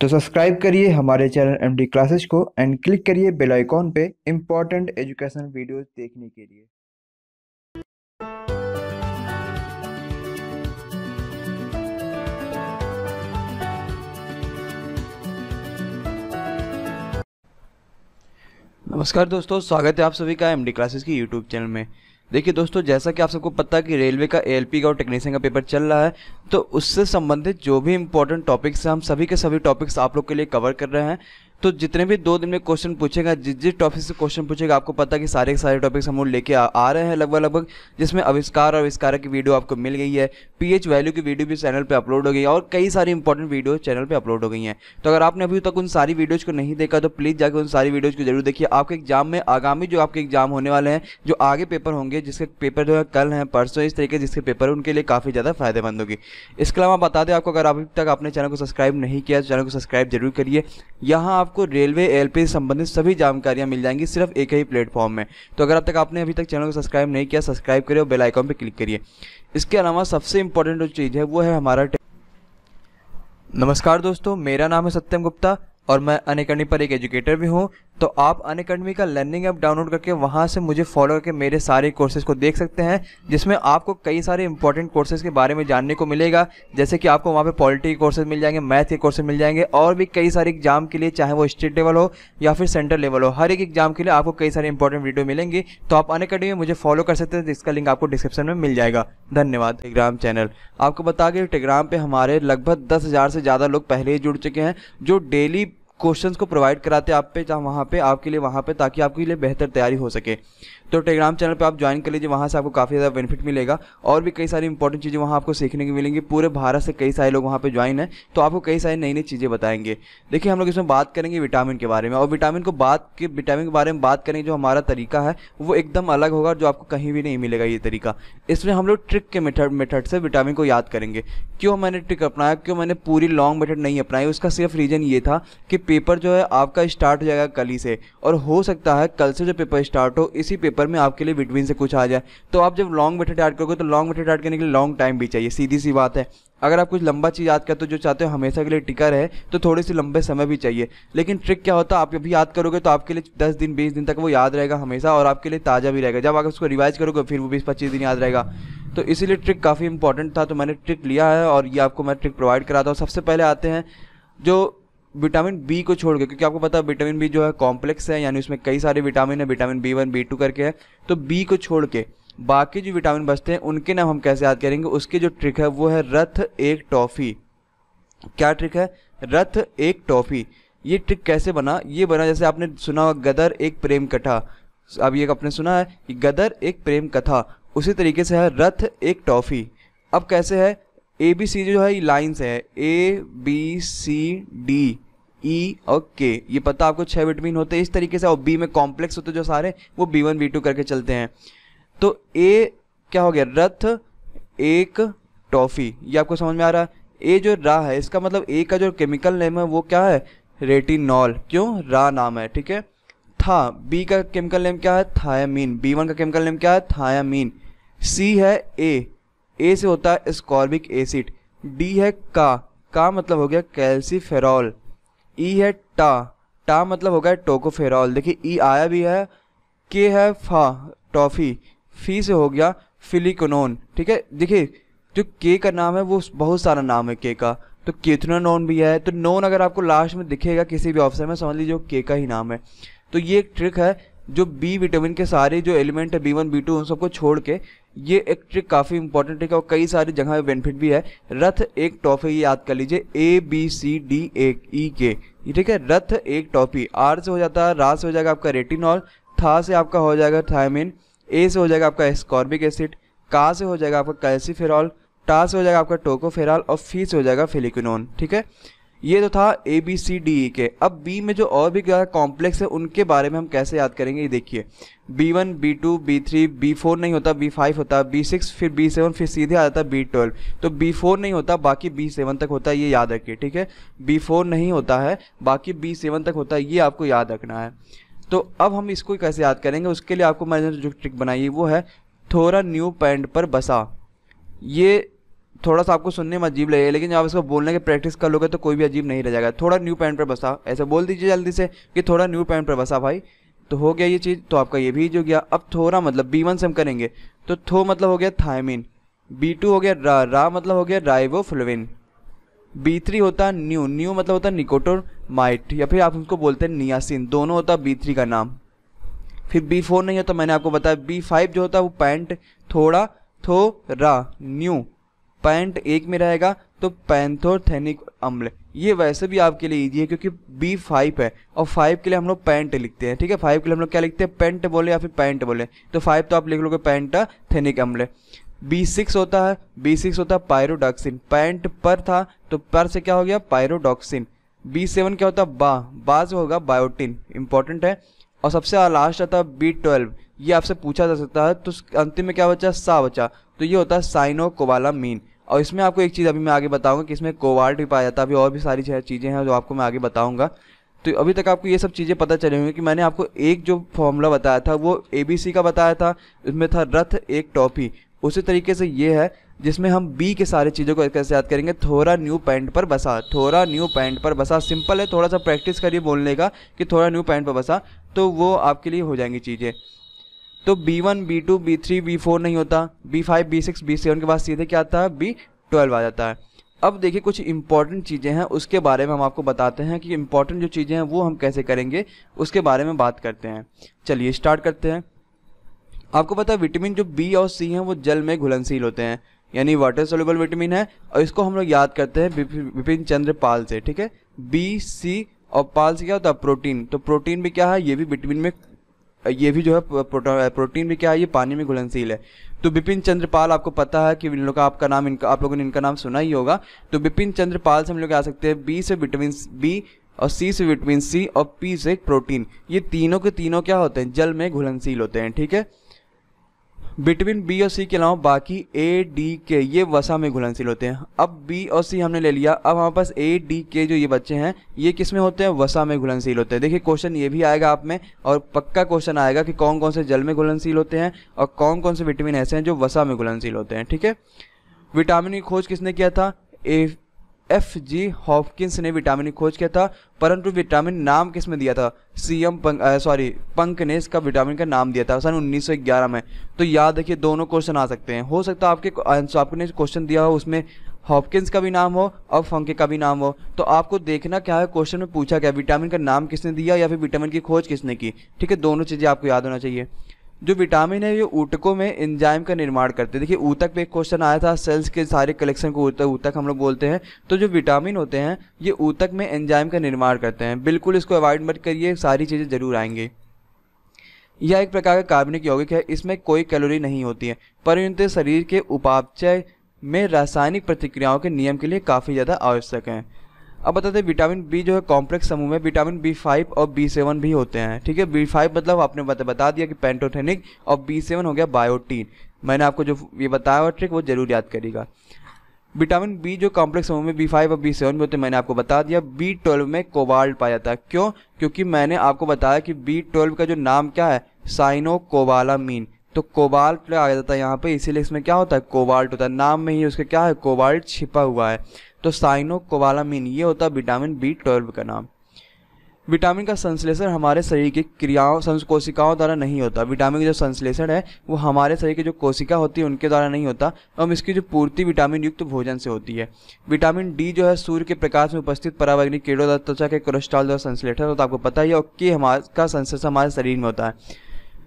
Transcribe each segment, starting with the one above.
तो सब्सक्राइब करिए हमारे चैनल एम डी को एंड क्लिक करिए बेल आइकॉन पे इम्पॉर्टेंट एजुकेशन वीडियोस देखने के लिए नमस्कार दोस्तों स्वागत है आप सभी का एमडी क्लासेस की यूट्यूब चैनल में देखिए दोस्तों जैसा कि आप सबको पता है कि रेलवे का एएलपी का और टेक्नीशियन का पेपर चल रहा है तो उससे संबंधित जो भी इंपॉर्टेंट टॉपिक्स हैं हम सभी के सभी टॉपिक्स आप लोग के लिए कवर कर रहे हैं तो जितने भी दो दिन में क्वेश्चन पूछेगा जिस जिस टॉपिक से क्वेश्चन पूछेगा आपको पता है कि सारे सारे टॉपिक्स हम लोग लेके आ, आ रहे हैं लगभग लगभग जिसमें आविष्कार और अविष्कार की वीडियो आपको मिल गई है पीएच वैल्यू की वीडियो भी चैनल पे अपलोड हो गई है और कई सारी इंपॉर्टेंट वीडियो चैनल पे अपलोड हो गई हैं तो अगर आपने अभी तक उन सारी वीडियोज़ को नहीं देखा तो प्लीज़ जाकर उन सारी वीडियोज़ को जरूर देखिए आपके एग्जाम में आगामी जो आपके एग्जाम होने वाले हैं जो आगे पेपर होंगे जिसके पेपर जो है कल हैं परसों इस तरीके जिसके पेपर उनके लिए काफ़ी ज़्यादा फायदेमंद होगी इसके अलावा बता दें आपको अगर अभी तक आपने चैनल को सब्सक्राइब नहीं किया चैनल तो को सब्सक्राइब जरूर करिए यहाँ आपको रेलवे एल पी संबंधित सभी जानकारियां मिल जाएंगी सिर्फ एक ही प्लेटफॉर्म में तो अगर अब तक आपने अभी तक चैनल को सब्सक्राइब नहीं किया सब्सक्राइब करिए और बेलाइकॉन पर क्लिक करिए इसके अलावा सबसे इंपॉर्टेंट जो चीज़ है वो है हमारा नमस्कार दोस्तों मेरा नाम है सत्यम गुप्ता और मैं अनेकर्णी पर एक एजुकेटर भी हूँ तो आप अन अकेडमी का लर्निंग ऐप डाउनलोड करके वहाँ से मुझे फॉलो करके मेरे सारे कोर्सेज को देख सकते हैं जिसमें आपको कई सारे इंपॉर्टेंट कोर्सेज के बारे में जानने को मिलेगा जैसे कि आपको वहाँ पे पॉलिटी के कोर्सेज मिल जाएंगे मैथ के कोर्सेज मिल जाएंगे और भी कई सारे एग्जाम के लिए चाहे वो स्टेट लेवल हो या फिर सेंट्रल लेवल हो हर एक एग्जाम के लिए आपको कई सारे इंपॉर्टेंट वीडियो मिलेंगी तो आप अन अकेडमी में मुझे फॉलो कर सकते हैं जिसका तो लिंक आपको डिस्क्रिप्शन में मिल जाएगा धन्यवाद टेलीग्राम चैनल आपको बता दें टेलीग्राम पर हमारे लगभग दस से ज़्यादा लोग पहले ही जुड़ चुके हैं जो डेली क्वेश्चंस को प्रोवाइड कराते आप पे जहाँ वहाँ पे आपके लिए वहाँ पे ताकि आपके लिए बेहतर तैयारी हो सके तो टेलीग्राम चैनल पे आप ज्वाइन कर लीजिए वहाँ से आपको काफ़ी ज़्यादा बेनिफिट मिलेगा और भी कई सारी इंपॉर्टेंट चीज़ें वहाँ आपको सीखने की मिलेंगी पूरे भारत से कई सारे लोग वहाँ पर ज्वाइन हैं तो आपको कई सारी नई नई चीज़ें बताएंगे देखिए हम लोग इसमें बात करेंगे विटामिन के बारे में और विटामिन को बात के विटामिन के बारे में बात करेंगे जो हमारा तरीका है वो एकदम अलग होगा जो आपको कहीं भी नहीं मिलेगा ये तरीका इसमें हम लोग ट्रिक के मेथड मेथड से विटामिन को याद करेंगे क्यों मैंने ट्रिक अपनाया क्यों मैंने पूरी लॉन्ग मेथड नहीं अपनाई उसका सिर्फ रीज़न ये था कि पेपर जो है आपका स्टार्ट हो जाएगा कल ही से और हो सकता है कल से जो पेपर स्टार्ट हो इसी पेपर में आपके लिए बिटवीन से कुछ आ जाए तो आप जब लॉन्ग मेथड ऐड करोगे तो लॉन्ग मेथड ऐड करने के लिए लॉन्ग टाइम भी चाहिए सीधी सी बात है अगर आप कुछ लंबा चीज़ याद करते हो जो चाहते हो हमेशा के लिए टिका रहे तो थोड़े से लंबे समय भी चाहिए लेकिन ट्रिक क्या होता है आप अभी याद करोगे तो आपके लिए दस दिन बीस दिन तक वो याद रहेगा हमेशा और आपके लिए ताज़ा भी रहेगा जब आप उसको रिवाइज करोगे फिर वो बीस पच्चीस दिन याद रहेगा तो इसीलिए ट्रिक काफ़ी इंपॉर्टेंट था तो मैंने ट्रिक लिया है और ये आपको मैं ट्रिक प्रोवाइड कराता हूँ सबसे पहले आते हैं जो विटामिन बी को छोड़ के क्योंकि आपको पता है विटामिन बी जो है कॉम्प्लेक्स है यानी उसमें कई सारे विटामिन है vitamin B one B two करके है तो बी को छोड़ के बाकी जो विटामिन बचते हैं उनके नाम हम कैसे याद करेंगे उसकी जो ट्रिक है वो है रथ एक टॉफ़ी क्या ट्रिक है रथ एक टॉफ़ी ये ट्रिक कैसे बना ये बना जैसे आपने सुना हुआ गदर एक प्रेम कथा अब ये आपने सुना है गदर एक प्रेम कथा उसी तरीके से है रथ एक टॉफ़ी अब कैसे है ए बी सी जो है लाइन्स है A B C D E और के ये पता आपको छह विटामिन होते हैं इस तरीके से और बी में कॉम्प्लेक्स होते जो सारे वो बी वन बी टू करके चलते हैं तो ए क्या हो गया रथ एक टॉफ़ी ये आपको समझ में आ रहा है ए जो रा है इसका मतलब ए का जो केमिकल नेम है वो क्या है रेटिनॉल क्यों रा नाम है ठीक है था बी का केमिकल नेम क्या है थायामीन बी वन का केमिकल नेम क्या है थायामीन सी है ए ए से होता है स्कॉर्बिक एसिड डी है का का मतलब हो गया कैल्सीफेरॉल ई e है टा टा मतलब हो गया टोकोफेरॉल देखिए ई e आया भी है के है फा टॉफ़ी फी से हो गया फिलिकोनोन ठीक है देखिए जो के का नाम है वो बहुत सारा नाम है के का तो नोन भी है तो नोन अगर आपको लास्ट में दिखेगा किसी भी ऑप्शन में समझ लीजिए के का ही नाम है तो ये एक ट्रिक है जो बी विटामिन के सारे जो एलिमेंट है बी वन बी टू उन सबको छोड़ के ये एक ट्रिक काफ़ी इंपॉर्टेंट ट्रिक है और कई सारी जगह पे बेनिफिट भी है रथ एक टॉफी ये याद कर लीजिए ए बी सी डी ए ई के ठीक है रथ एक टॉफी आर से हो जाता है रा से हो जाएगा आपका रेटिनॉल था से आपका हो जाएगा थायमिन ए से हो जाएगा आपका स्कॉर्बिक एसिड का से हो जाएगा आपका कैल्सीफेरॉल टा से हो जाएगा आपका टोकोफेरॉल और फी से हो जाएगा फिलिकिनोन ठीक है ये तो था A B C D E के अब बी में जो और भी क्या कॉम्प्लेक्स है उनके बारे में हम कैसे याद करेंगे ये देखिए B one B two B three B four नहीं होता बी फाइव होता बी सिक्स फिर बी सेवन फिर सीधे आ जाता बी ट्वेल्व तो बी फोर नहीं होता बाकी बी सेवन तक होता है ये याद रखिए ठीक है बी फोर नहीं होता है बाकी बी सेवन तक होता है ये आपको याद रखना है तो अब हम इसको कैसे याद करेंगे उसके लिए आपको मैंने जो ट्रिक बनाई है वो है थोड़ा न्यू पैंट पर बसा ये थोड़ा सा आपको सुनने में अजीब लगेगा लेकिन जब आप इसको बोलने की प्रैक्टिस कर लोगे तो कोई भी अजीब नहीं रह जाएगा थोड़ा न्यू पैंट पर बसा ऐसे बोल दीजिए जल्दी से कि थोड़ा न्यू पैंट पर बसा भाई तो हो गया ये चीज़ तो आपका ये भी जो गया अब थोड़ा मतलब बी वन से हम करेंगे तो थो मतलब हो गया थायमिन बी टू हो गया रा रा मतलब हो गया फ्लोविन बी थ्री होता न्यू न्यू मतलब होता निकोटोर माइट या फिर आप उसको बोलते हैं नियासिन दोनों होता बी थ्री का नाम फिर बी फोर नहीं होता मैंने आपको बताया बी फाइव जो होता है वो पैंट थोड़ा थो रा न्यू पैंट एक में रहेगा तो पैंथोथेनिक अम्ल ये वैसे भी आपके लिए ईजी है क्योंकि बी फाइव है और फाइव के लिए हम लोग पैंट लिखते हैं ठीक है फाइव के लिए हम लोग क्या लिखते हैं पेंट बोले या फिर पैंट बोले तो फाइव तो आप लिख लोगे पैंट थेनिक अम्ल बी सिक्स होता है बी सिक्स होता है पायरोडॉक्सिन पैंट पर था तो पर से क्या हो गया पायरोडॉक्सिन बी सेवन क्या होता है बा बा से होगा बायोटिन इंपॉर्टेंट है और सबसे लास्ट आता है बी ट्वेल्व ये आपसे पूछा जा सकता है तो अंतिम में क्या बचा सा बचा तो ये होता है साइनो मीन और इसमें आपको एक चीज़ अभी मैं आगे बताऊंगा कि इसमें कोवाल्ट भी पाया जाता है अभी और भी सारी चीज़ें हैं जो आपको मैं आगे बताऊंगा तो अभी तक आपको ये सब चीज़ें पता चले होंगी कि मैंने आपको एक जो फॉर्मूला बताया था वो ए का बताया था उसमें था रथ एक टॉपी उसी तरीके से ये है जिसमें हम बी के सारे चीज़ों को कैसे याद करेंगे थोड़ा न्यू पैंट पर बसा थोड़ा न्यू पैंट पर बसा सिंपल है थोड़ा सा प्रैक्टिस करिए बोलने का कि थोड़ा न्यू पैंट पर बसा तो वो आपके लिए हो जाएंगी चीज़ें तो B one B two B three B four नहीं होता B five B six B seven के बाद सीधे क्या आता है बी ट्वेल्व आ जाता है अब देखिए कुछ इंपॉर्टेंट चीज़ें हैं उसके बारे में हम आपको बताते हैं कि इंपॉर्टेंट जो चीज़ें हैं वो हम कैसे करेंगे उसके बारे में बात करते हैं चलिए स्टार्ट करते हैं आपको पता है विटामिन जो बी और सी हैं वो जल में घुलनशील होते हैं यानी वाटर सोल्यूबल विटामिन है और इसको हम लोग याद करते हैं विपिन चंद्र पाल से ठीक है बी सी और पाल से क्या होता है प्रोटीन तो प्रोटीन भी क्या है ये भी विटामिन में ये भी जो है प्रोटीन भी क्या है ये पानी में घुलनशील है तो बिपिन चंद्रपाल आपको पता है कि इन लोग का आपका नाम इनका आप लोगों ने इनका नाम सुना ही होगा तो बिपिन चंद्रपाल से हम लोग आ सकते हैं बी से विटामिन बी और सी से विटामिन सी और पी से प्रोटीन ये तीनों के तीनों क्या होते हैं जल में घुलनशील होते हैं ठीक है बिटवीन बी और सी के अलावा बाकी ए डी के ये वसा में घुलनशील होते हैं अब बी और सी हमने ले लिया अब हमारे पास ए डी के जो ये बच्चे हैं ये किस में होते हैं वसा में घुलनशील होते हैं देखिए क्वेश्चन ये भी आएगा आप में और पक्का क्वेश्चन आएगा कि कौन कौन से जल में घुलनशील होते हैं और कौन कौन से विटामिन ऐसे हैं जो वसा में घुलनशील होते हैं ठीक है विटामिन की खोज किसने किया था ए एफ जी हॉपकिंस ने विटामिन की e खोज किया था परंतु विटामिन नाम किस में दिया था सी एम पंक सॉरी पंक ने इसका विटामिन का नाम दिया था सन 1911 में तो याद रखिए दोनों क्वेश्चन आ सकते हैं हो सकता है आपके आंसर आपने क्वेश्चन दिया हो उसमें हॉपकिंस का भी नाम हो और फंके का भी नाम हो तो आपको देखना क्या है क्वेश्चन में पूछा गया विटामिन का नाम किसने दिया या फिर विटामिन की खोज किसने की ठीक है दोनों चीज़ें आपको याद होना चाहिए जो विटामिन है ये ऊतकों में एंजाइम का निर्माण करते हैं देखिए ऊतक पे एक क्वेश्चन आया था सेल्स के सारे कलेक्शन को ऊतक ऊतक हम लोग बोलते हैं तो जो विटामिन होते हैं ये ऊतक में एंजाइम का निर्माण करते हैं बिल्कुल इसको अवॉइड मत करिए सारी चीज़ें ज़रूर आएंगे यह एक प्रकार का कार्बनिक यौगिक है इसमें कोई कैलोरी नहीं होती है परंतु शरीर के उपापचय में रासायनिक प्रतिक्रियाओं के नियम के लिए काफ़ी ज़्यादा आवश्यक हैं अब बताते हैं विटामिन बी जो है कॉम्प्लेक्स समूह में विटामिन बी फाइव और बी सेवन भी होते हैं ठीक है बी फाइव मतलब आपने बता, बता दिया कि पेंटोथेनिक और बी सेवन हो गया बायोटीन मैंने आपको जो ये बताया हुआ ट्रिक वो जरूर याद करेगा विटामिन बी जो कॉम्प्लेक्स समूह में बी फाइव और बी सेवन भी होते हैं मैंने आपको बता दिया बी ट्वेल्व में कोबाल्ट पाया जाता है क्यों क्योंकि मैंने आपको बताया कि बी ट्वेल्व का जो नाम क्या है साइनो कोबालामीन तो कोबाल्ट आ जाता है यहाँ पे इसीलिए इसमें क्या होता है कोबाल्ट होता है नाम में ही उसके क्या है कोबाल्ट छिपा हुआ है तो साइनोकोवालामिन ये होता है विटामिन बी ट्वेल्व का नाम विटामिन का संश्लेषण हमारे शरीर की क्रियाओं कोशिकाओं द्वारा नहीं होता विटामिन का जो संश्लेषण है वो हमारे शरीर की जो कोशिका होती है उनके द्वारा नहीं होता और इसकी जो पूर्ति विटामिन युक्त भोजन से होती है विटामिन डी जो है सूर्य के प्रकाश में उपस्थित परावग्निक कीड़ों द्वारा त्वचा के कोलेस्ट्रॉल द्वारा संश्लेषण होता है आपको पता ही है और के का संश्लेषण हमारे शरीर में होता है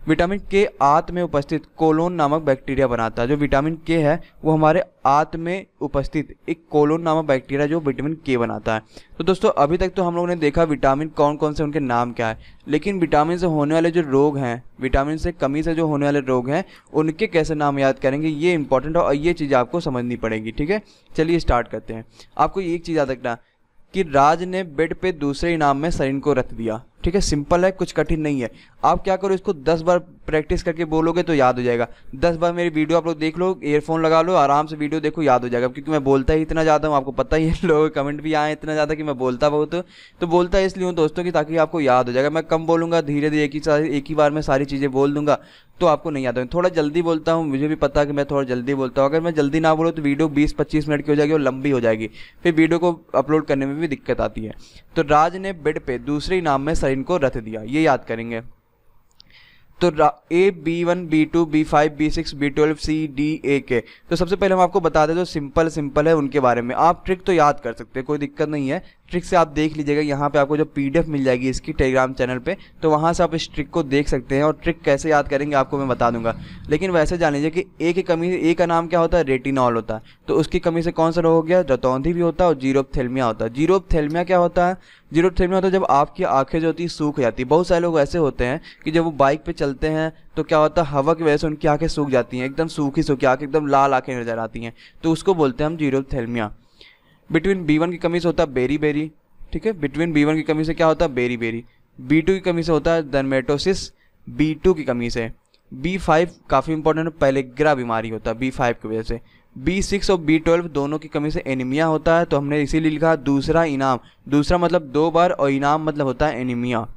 विटामिन के आत में उपस्थित कोलोन नामक बैक्टीरिया बनाता है जो विटामिन के है वो हमारे आत में उपस्थित एक कोलोन नामक बैक्टीरिया जो विटामिन के बनाता है तो दोस्तों अभी तक तो हम लोगों ने देखा विटामिन कौन कौन से उनके नाम क्या है लेकिन विटामिन से होने वाले जो रोग हैं विटामिन से कमी से जो होने वाले रोग हैं उनके कैसे नाम याद करेंगे ये इंपॉर्टेंट और ये चीज़ आपको समझनी पड़ेगी ठीक है चलिए स्टार्ट करते हैं आपको एक चीज़ याद रखना कि राज ने बेड पे दूसरे इनाम में सरिन को रख दिया ठीक है सिंपल है कुछ कठिन नहीं है आप क्या करो इसको दस बार प्रैक्टिस करके बोलोगे तो याद हो जाएगा दस बार मेरी वीडियो आप लोग देख लो ईयरफोन लगा लो आराम से वीडियो देखो याद हो जाएगा क्योंकि मैं बोलता ही इतना ज़्यादा हूँ आपको पता ही है लोग कमेंट भी आए इतना ज़्यादा कि मैं बोलता बहुत तो बोलता इसलिए हूँ दोस्तों की ताकि आपको याद हो जाएगा मैं कम बोलूँगा धीरे धीरे एक ही एक ही बार में सारी चीज़ें बोल दूँगा तो आपको नहीं आता थोड़ा जल्दी बोलता हूँ मुझे भी पता कि मैं थोड़ा जल्दी बोलता हूँ अगर मैं जल्दी ना बोलूँ तो वीडियो 20-25 मिनट की हो जाएगी और लंबी हो जाएगी फिर वीडियो को अपलोड करने में भी दिक्कत आती है तो राज ने बेड पे दूसरे इनाम में सरिन को रथ दिया ये याद करेंगे तो A B one B two B five B six B twelve C D A K तो सबसे पहले हम आपको बता दें जो सिंपल सिंपल है उनके बारे में आप ट्रिक तो याद कर सकते हैं कोई दिक्कत नहीं है ट्रिक से आप देख लीजिएगा यहाँ पे आपको जो पीडीएफ मिल जाएगी इसकी टेलीग्राम चैनल पे तो वहाँ से आप इस ट्रिक को देख सकते हैं और ट्रिक कैसे याद करेंगे आपको मैं बता दूंगा लेकिन वैसे जान लीजिए कि ए ही कमी ए का नाम क्या होता है रेटिनॉल होता है तो उसकी कमी से कौन सा रोग हो गया रतौंधी भी होता है और थेलमिया होता है थेलमिया क्या होता है थेलमिया होता है जब आपकी आँखें जो होती है सूख जाती है बहुत सारे लोग ऐसे होते हैं कि जब वो बाइक पर चलते हैं तो क्या होता है हवा की वजह से उनकी आँखें सूख जाती हैं एकदम सूखी सूखी आँखें एकदम लाल आँखें नजर आती हैं तो उसको बोलते हैं हम थेलमिया बिटवीन बी वन की कमी से होता है बेरी बेरी ठीक है बिटवीन बी वन की कमी से क्या होता है बेरी बेरी बी टू की कमी से होता है दर्मेटोसिस बी टू की कमी से बी फाइव काफ़ी इंपॉर्टेंट है पैलेग्रा बीमारी होता है बी फाइव की वजह से बी सिक्स और बी ट्वेल्व दोनों की कमी से एनीमिया होता है तो हमने इसीलिए लिखा दूसरा इनाम दूसरा मतलब दो बार और इनाम मतलब होता है एनीमिया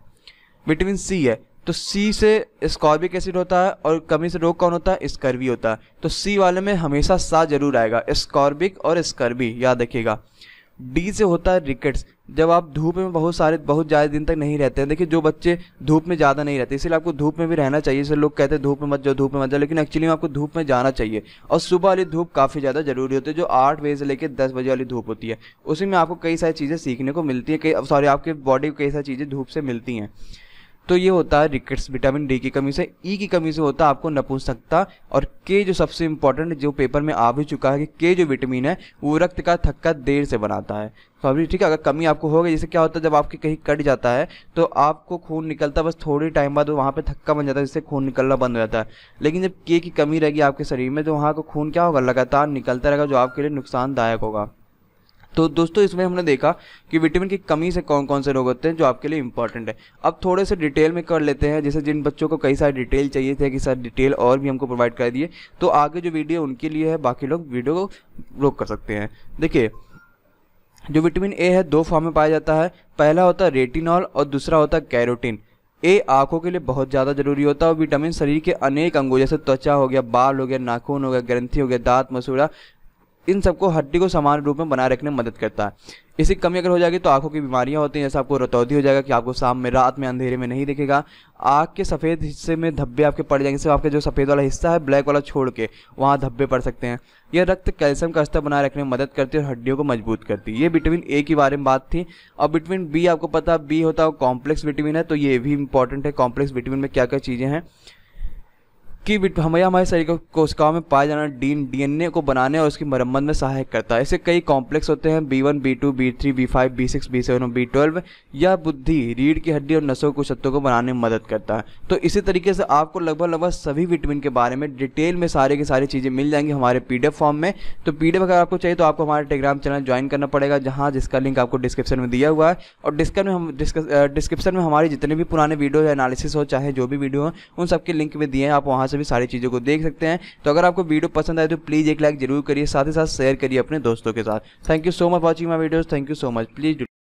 विटामिन सी है तो सी से स्कॉर्बिक एसिड होता है और कमी से रोग कौन होता है स्कर्वी होता है तो सी वाले में हमेशा सा जरूर आएगा स्कॉर्बिक और स्कर्वी याद रखिएगा डी से होता है रिकेट्स जब आप धूप में बहुत सारे बहुत ज़्यादा दिन तक नहीं रहते हैं देखिए जो बच्चे धूप में ज़्यादा नहीं रहते इसलिए आपको धूप में भी रहना चाहिए इसलिए लोग कहते हैं धूप में मत जाओ धूप में मत जाओ लेकिन एक्चुअली में आपको धूप में जाना चाहिए और सुबह वाली धूप काफ़ी ज़्यादा ज़रूरी होती है जो आठ बजे से लेकर दस बजे वाली धूप होती है उसी में आपको कई सारी चीज़ें सीखने को मिलती है कई सॉरी आपके बॉडी को कई सारी चीज़ें धूप से मिलती हैं तो ये होता है रिकेट्स विटामिन डी की कमी से ई e की कमी से होता है आपको नपुंसकता और के जो सबसे इंपॉर्टेंट जो पेपर में आ भी चुका है कि के जो विटामिन है वो रक्त का थक्का देर से बनाता है तो अभी ठीक है अगर कमी आपको हो गई जैसे क्या होता है जब आपके कहीं कट जाता है तो आपको खून निकलता बस थोड़ी टाइम बाद वहाँ पर थक्का बन जाता है जिससे खून निकलना बंद हो जाता है लेकिन जब के की कमी रहेगी आपके शरीर में तो वहाँ का खून क्या होगा लगातार निकलता रहेगा जो आपके लिए नुकसानदायक होगा तो दोस्तों इसमें हमने देखा कि विटामिन की कमी से कौन कौन से रोग होते हैं जो आपके लिए इंपॉर्टेंट है अब थोड़े से डिटेल में कर लेते हैं जैसे जिन बच्चों को कई सारी डिटेल चाहिए थे कि सर डिटेल और भी हमको प्रोवाइड कर दिए तो आगे जो वीडियो उनके लिए है बाकी लोग वीडियो को रोक कर सकते हैं देखिए जो विटामिन ए है दो फॉर्म में पाया जाता है पहला होता है रेटिनॉल और दूसरा होता है कैरोटीन ए आंखों के लिए बहुत ज़्यादा जरूरी होता है और विटामिन शरीर के अनेक अंगों जैसे त्वचा हो गया बाल हो गया नाखून हो गया ग्रंथि हो गया दांत मसूड़ा इन सबको हड्डी को समान रूप में बनाए रखने में मदद करता है इसी कमी अगर हो जाएगी तो आंखों की बीमारियां होती हैं जैसे आपको रतौदी हो जाएगा कि आपको शाम में रात में अंधेरे में नहीं दिखेगा आंख के सफ़ेद हिस्से में धब्बे आपके पड़ जाएंगे सिर्फ आपके जो सफ़ेद वाला हिस्सा है ब्लैक वाला छोड़ के वहाँ धब्बे पड़ सकते हैं यह रक्त कैल्शियम का स्तर बनाए रखने में मदद करती है और हड्डियों को मजबूत करती है ये विटामिन ए के बारे में बात थी और विटामिन बी आपको पता बी होता है कॉम्प्लेक्स विटामिन है तो ये भी इंपॉर्टेंट है कॉम्प्लेक्स विटामिन में क्या क्या चीज़ें हैं की हमारे हमारे शरीर को कोशिकाओं में पाया जाना डीन डीएनए को बनाने और उसकी मरम्मत में सहायक करता है इससे कई कॉम्प्लेक्स होते हैं B one B two B three B five B six B seven और बी ट्वेल्व यह बुद्धि रीढ़ की हड्डी और नसों को सत्तों को बनाने में मदद करता है तो इसी तरीके से आपको लगभग लगभग सभी विटामिन के बारे में डिटेल में सारे की सारी चीज़ें मिल जाएंगी हमारे पी फॉर्म में तो पी अगर आपको चाहिए तो आपको हमारे टेलीग्राम चैनल ज्वाइन करना पड़ेगा जहाँ जिसका लिंक आपको डिस्क्रिप्शन में दिया हुआ है और डिस्क्रिप्शन में हम डिस्क्रिप्शन में हमारे जितने भी पुराने वीडियो एनालिसिस हो चाहे जो भी वीडियो हो उन सबके लिंक भी दिए हैं आप वहाँ से भी सारी चीज़ों को देख सकते हैं तो अगर आपको वीडियो पसंद आए तो प्लीज़ एक लाइक जरूर करिए साथ ही साथ शेयर करिए अपने दोस्तों के साथ thank you so much watching my videos thank you so much please